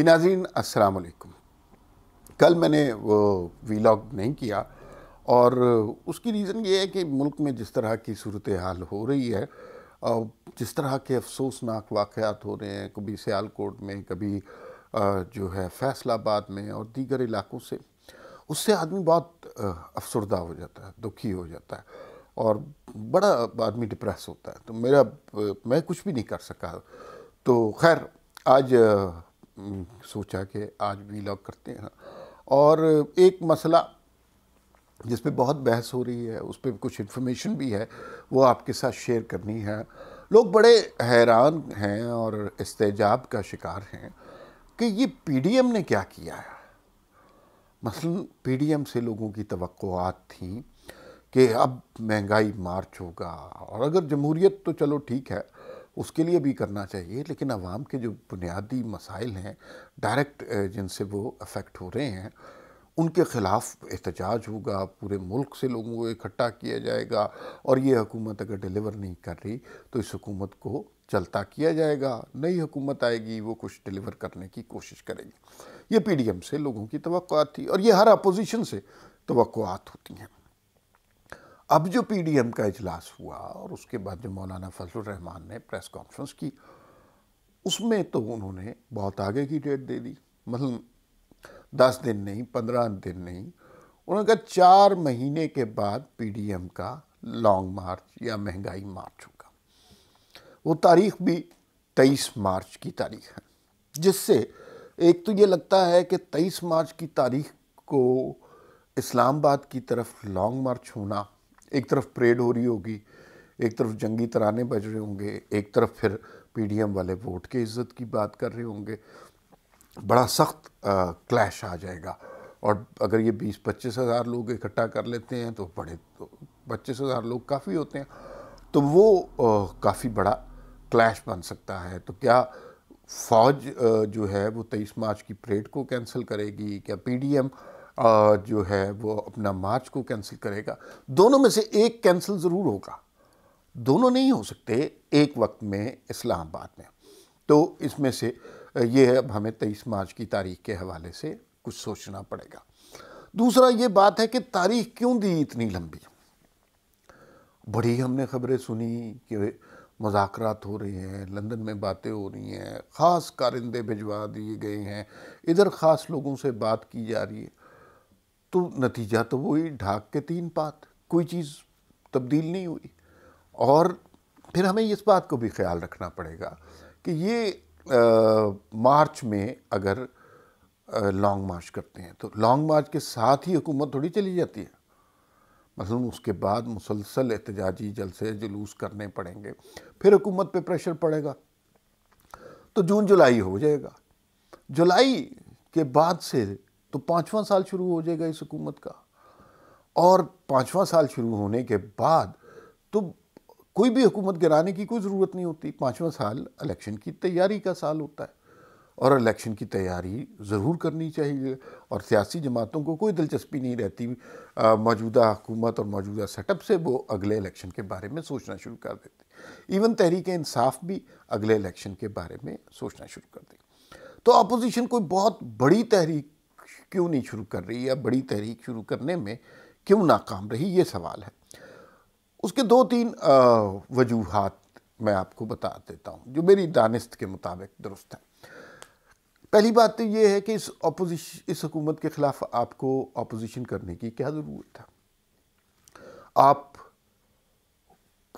जी नाजीन असलकुम कल मैंने वो वीलॉग नहीं किया और उसकी रीज़न ये है कि मुल्क में जिस तरह की सूरत हाल हो रही है और जिस तरह के अफसोसनाक वाक़ात हो रहे हैं कभी सियालकोट में कभी जो है फैसलाबाद में और दीगर इलाकों से उससे आदमी बहुत अफसरदा हो जाता है दुखी हो जाता है और बड़ा आदमी डिप्रेस होता है तो मेरा मैं कुछ भी नहीं कर सका तो खैर आज सोचा कि आज भी लॉग करते हैं और एक मसला जिस पर बहुत बहस हो रही है उस पर कुछ इन्फॉर्मेशन भी है वो आपके साथ शेयर करनी है लोग बड़े हैरान हैं और इस्तेजाब का शिकार हैं कि ये पीडीएम ने क्या किया है मसलन पीडीएम से लोगों की तो थी कि अब महंगाई मार्च होगा और अगर जमहूरियत तो चलो ठीक है उसके लिए भी करना चाहिए लेकिन आवाम के जो बुनियादी मसाइल हैं डायरेक्ट जिनसे वो अफेक्ट हो रहे हैं उनके ख़िलाफ़ एहतजाज होगा पूरे मुल्क से लोगों को इकट्ठा किया जाएगा और ये हुकूमत अगर डिलीवर नहीं कर रही तो इस हुकूमत को चलता किया जाएगा नई हुकूमत आएगी वो कुछ डिलीवर करने की कोशिश करेगी ये पी डी एम से लोगों की तो थी और ये हर अपोजिशन से तो होती हैं अब जो पीडीएम का इजलास हुआ और उसके बाद जो मौलाना फजल रहमान ने प्रेस कॉन्फ्रेंस की उसमें तो उन्होंने बहुत आगे की डेट दे दी मतलब दस दिन नहीं पंद्रह दिन नहीं उन्होंने कहा चार महीने के बाद पीडीएम का लॉन्ग मार्च या महंगाई मार्च होगा वो तारीख भी तेईस मार्च की तारीख है जिससे एक तो ये लगता है कि तेईस मार्च की तारीख को इस्लामाबाद की तरफ लॉन्ग मार्च होना एक तरफ परेड हो रही होगी एक तरफ जंगी तराने बज रहे होंगे एक तरफ फिर पीडीएम वाले वोट के इज्जत की बात कर रहे होंगे बड़ा सख्त क्लैश आ जाएगा और अगर ये बीस पच्चीस हज़ार लोग इकट्ठा कर लेते हैं तो बड़े तो पच्चीस हज़ार लोग काफ़ी होते हैं तो वो काफ़ी बड़ा क्लैश बन सकता है तो क्या फ़ौज जो है वो तेईस मार्च की परेड को कैंसिल करेगी क्या पीडीएम जो है वो अपना मार्च को कैंसिल करेगा दोनों में से एक कैंसिल ज़रूर होगा दोनों नहीं हो सकते एक वक्त में इस्लामाबाद में तो इसमें से ये है अब हमें तेईस मार्च की तारीख के हवाले से कुछ सोचना पड़ेगा दूसरा ये बात है कि तारीख क्यों दी इतनी लंबी बड़ी हमने खबरें सुनी कि मुजाकरात हो रहे हैं लंदन में बातें हो रही हैं ख़ास कारिंदे भिजवा दिए गए हैं इधर ख़ास लोगों से बात की जा रही है तो नतीजा तो वही ढाक के तीन पात कोई चीज़ तब्दील नहीं हुई और फिर हमें इस बात को भी ख्याल रखना पड़ेगा कि ये आ, मार्च में अगर लॉन्ग मार्च करते हैं तो लॉन्ग मार्च के साथ ही हुकूमत थोड़ी चली जाती है मसलन मतलब उसके बाद मुसलसल एहतजाजी जलसे जुलूस करने पड़ेंगे फिर हुकूमत पे प्रेशर पड़ेगा तो जून जुलाई हो जाएगा जुलाई के बाद से तो पाँचवा साल शुरू हो जाएगा इस हुकूमत का और पाँचवा साल शुरू होने के बाद तो कोई भी हुकूमत गिराने की कोई ज़रूरत नहीं होती पाँचवा साल इलेक्शन की तैयारी का साल होता है और इलेक्शन की तैयारी ज़रूर करनी चाहिए और सियासी जमातों को कोई दिलचस्पी नहीं रहती मौजूदा हुकूमत और मौजूदा सेटअप से वो अगले इलेक्शन के बारे में सोचना शुरू कर देती इवन तहरीक इंसाफ भी अगले इलेक्शन के बारे में सोचना शुरू कर देती तो अपोजिशन कोई बहुत बड़ी तहरीक क्यों नहीं शुरू कर रही या बड़ी तहरीक शुरू करने में क्यों नाकाम रही ये सवाल है उसके दो तीन वजूहत मैं आपको बता देता हूँ जो मेरी दानिस्त के मुताबिक दुरुस्त है पहली बात तो ये है कि इस अपोजिशन इस हुकूमत के ख़िलाफ़ आपको अपोजिशन करने की क्या ज़रूरत है आप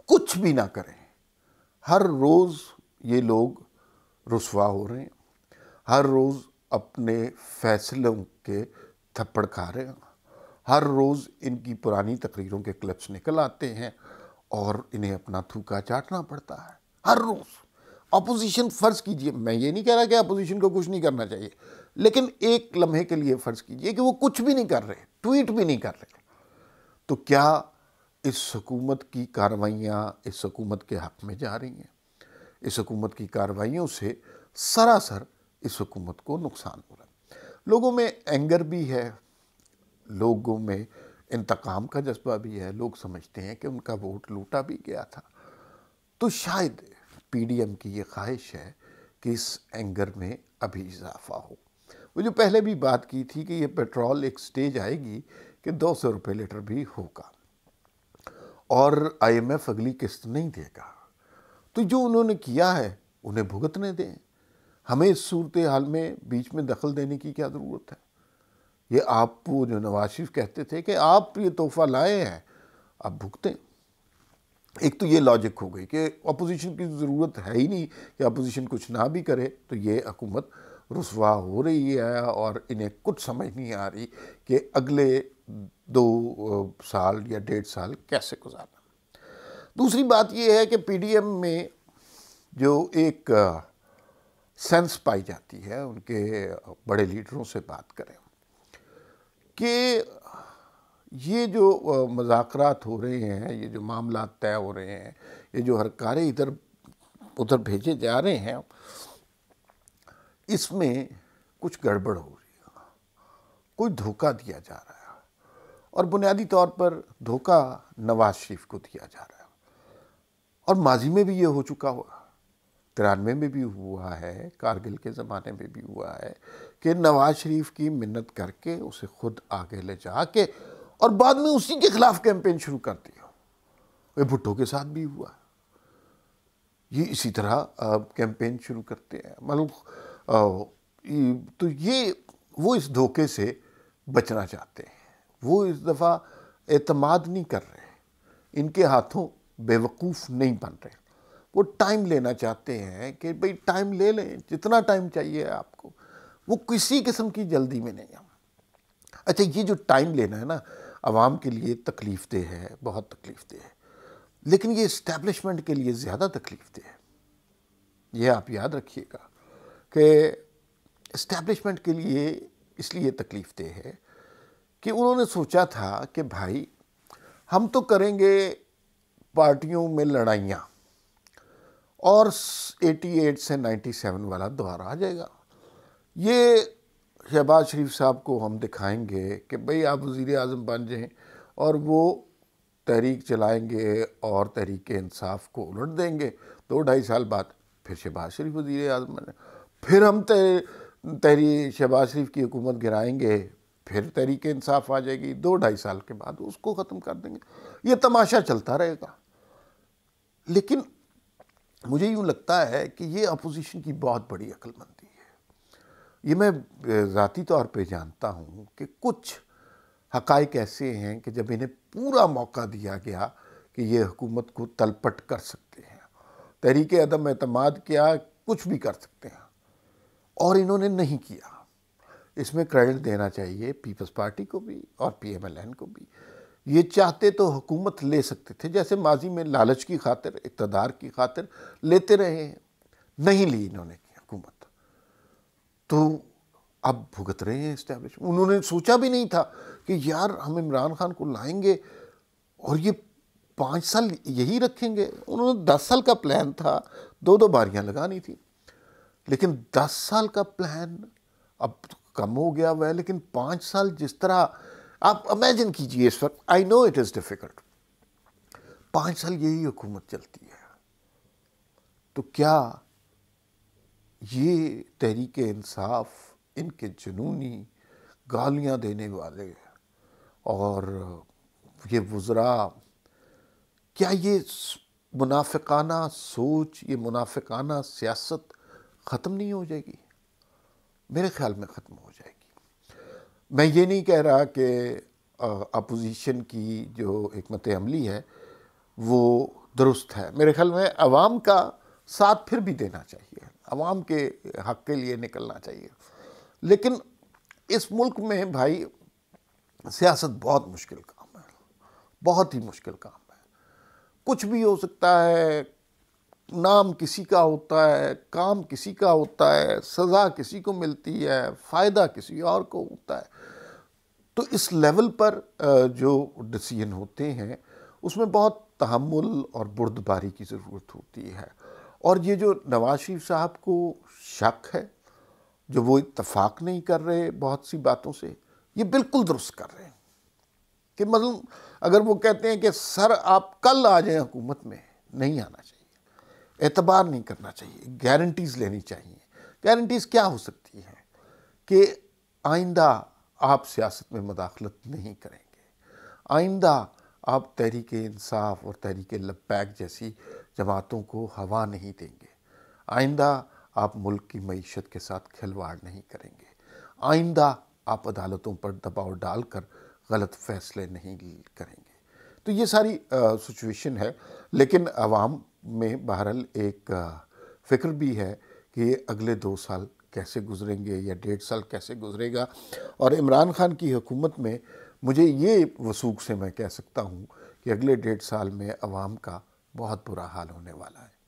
कुछ भी ना करें हर रोज़ ये लोग रसवा हो रहे हैं हर रोज़ अपने फैसलों के थप्पड़ खा रहे हैं हर रोज़ इनकी पुरानी तकरीरों के क्लिप्स निकल आते हैं और इन्हें अपना थूका चाटना पड़ता है हर रोज़ अपोजिशन फ़र्ज कीजिए मैं ये नहीं कह रहा कि अपोजिशन को कुछ नहीं करना चाहिए लेकिन एक लम्हे के लिए फ़र्ज़ कीजिए कि वो कुछ भी नहीं कर रहे ट्वीट भी नहीं कर रहे तो क्या इस हकूमत की कार्रवाइयाँ इस हकूमत के हक़ में जा रही हैं इस हकूमत की कार्रवाइयों से सरासर इस हुकूमत को नुकसान हो रहा है लोगों में एंगर भी है लोगों में इंतकाम का जज्बा भी है लोग समझते हैं कि उनका वोट लूटा भी गया था तो शायद पीडीएम की ये ख्वाहिश है कि इस एंगर में अभी इजाफा हो वो जो पहले भी बात की थी कि ये पेट्रोल एक स्टेज आएगी कि दो सौ रुपये लीटर भी होगा और आईएमएफ अगली किस्त नहीं देगा तो जो उन्होंने किया है उन्हें भुगतने दें हमें इस सूरत हाल में बीच में दखल देने की क्या ज़रूरत है ये आप वो जो नवाज शरीफ कहते थे कि आप ये तोहफ़ा लाए हैं आप भुगतें एक तो ये लॉजिक हो गई कि अपोजिशन की ज़रूरत है ही नहीं कि अपोजिशन कुछ ना भी करे तो ये हकूमत रसवा हो रही है और इन्हें कुछ समझ नहीं आ रही कि अगले दो साल या डेढ़ साल कैसे गुजारना दूसरी बात यह है कि पीडीएम में जो एक सेंस पाई जाती है उनके बड़े लीडरों से बात करें कि ये जो मजाकरात हो रहे हैं ये जो मामला तय हो रहे हैं ये जो कार्य इधर उधर भेजे जा रहे हैं इसमें कुछ गड़बड़ हो रही है कोई धोखा दिया जा रहा है और बुनियादी तौर पर धोखा नवाज शरीफ को दिया जा रहा है और माजी में भी ये हो चुका होगा तिरानवे में भी हुआ है कारगिल के ज़माने में भी हुआ है कि नवाज शरीफ की मिन्नत करके उसे खुद आगे ले जा के और बाद में उसी के ख़िलाफ़ कैंपेन शुरू कर दिया वे भुट्टो के साथ भी हुआ ये इसी तरह कैंपेन शुरू करते हैं मतलब तो ये वो इस धोखे से बचना चाहते हैं वो इस दफ़ा एतमाद नहीं कर रहे इनके हाथों बेवकूफ़ नहीं बन रहे वो टाइम लेना चाहते हैं कि भाई टाइम ले लें जितना टाइम चाहिए आपको वो किसी किस्म की जल्दी में नहीं है अच्छा ये जो टाइम लेना है ना आवाम के लिए तकलीफ दे है बहुत तकलीफ दे है लेकिन ये इस्टेब्लिशमेंट के लिए ज़्यादा तकलीफ दे है ये आप याद रखिएगा कि इस्टेब्लिशमेंट के लिए इसलिए तकलीफ दे है कि उन्होंने सोचा था कि भाई हम तो करेंगे पार्टियों में लड़ाइयाँ और 88 से 97 वाला दोबारा आ जाएगा ये शहबाज शरीफ साहब को हम दिखाएंगे कि भाई आप वज़ी अजम बन जाएँ और वो तहरीक चलाएंगे और तहरीक इंसाफ को उलट देंगे दो ढाई साल बाद फिर शहबाज शरीफ वज़ी अजम बने फिर हम तहरी शहबाज शरीफ की हुकूमत गिराएंगे फिर तहरीक इंसाफ आ जाएगी दो ढाई साल के बाद उसको ख़त्म कर देंगे ये तमाशा चलता रहेगा लेकिन मुझे यूँ लगता है कि ये अपोजिशन की बहुत बड़ी अक्लमंदी है ये मैं ज़ाती तौर पे जानता हूँ कि कुछ हकाइक ऐसे हैं कि जब इन्हें पूरा मौका दिया गया कि ये हुकूमत को तलपट कर सकते हैं तहरीक अदम अतमाद क्या कुछ भी कर सकते हैं और इन्होंने नहीं किया इसमें क्रेडिट देना चाहिए पीपल्स पार्टी को भी और पीएमएलएन को भी ये चाहते तो हुकूमत ले सकते थे जैसे माजी में लालच की खातिर इकतदार की खातिर लेते रहे हैं नहीं ली इन्होंने की हुकूमत तो अब भुगत रहे हैं इस्टेब्लिश उन्होंने सोचा भी नहीं था कि यार हम इमरान खान को लाएंगे और ये पाँच साल यही रखेंगे उन्होंने दस साल का प्लान था दो दो बारियां लगानी थी लेकिन दस साल का प्लान अब तो कम हो गया हुआ है लेकिन पाँच साल जिस तरह आप इमेजिन कीजिए इस वक्त I know it is difficult पाँच साल यही हुकूमत चलती है तो क्या ये तहरीक इंसाफ इनके जुनूनी गालियाँ देने वाले और ये वज़रा क्या ये मुनाफिकाना सोच ये मुनाफिकाना सियासत ख़त्म नहीं हो जाएगी मेरे ख्याल में ख़त्म हो जाएगी मैं ये नहीं कह रहा कि अपोजिशन की जो हमत अमली है वो दुरुस्त है मेरे ख्याल में अवाम का साथ फिर भी देना चाहिए अवाम के हक के लिए निकलना चाहिए लेकिन इस मुल्क में भाई सियासत बहुत मुश्किल काम है बहुत ही मुश्किल काम है कुछ भी हो सकता है नाम किसी का होता है काम किसी का होता है सज़ा किसी को मिलती है फ़ायदा किसी और को होता है तो इस लेवल पर जो डिसीजन होते हैं उसमें बहुत तहमुल और बुर्दबारी की ज़रूरत होती है और ये जो नवाज शरीफ साहब को शक है जो वो इतफाक़ नहीं कर रहे बहुत सी बातों से ये बिल्कुल दुरुस्त कर रहे हैं कि मतलब अगर वो कहते हैं कि सर आप कल आ जाएं हुकूमत में नहीं आना चाहिए एतबार नहीं करना चाहिए गारंटीज़ लेनी चाहिए गारंटीज़ क्या हो सकती हैं कि आइंदा आप सियासत में मुदाखलत नहीं करेंगे आइंदा आप तहरीक इंसाफ और तहरीक लब्बैक जैसी जमातों को हवा नहीं देंगे आइंदा आप मुल्क की मीशत के साथ खिलवाड़ नहीं करेंगे आइंदा आप अदालतों पर दबाव डालकर गलत फैसले नहीं करेंगे तो ये सारी सिचुएशन है लेकिन आवाम में बहरहाल एक फ़िक्र भी है कि अगले दो साल कैसे गुजरेंगे या डेढ़ साल कैसे गुजरेगा और इमरान खान की हुकूमत में मुझे ये वसूख से मैं कह सकता हूँ कि अगले डेढ़ साल में आवाम का बहुत बुरा हाल होने वाला है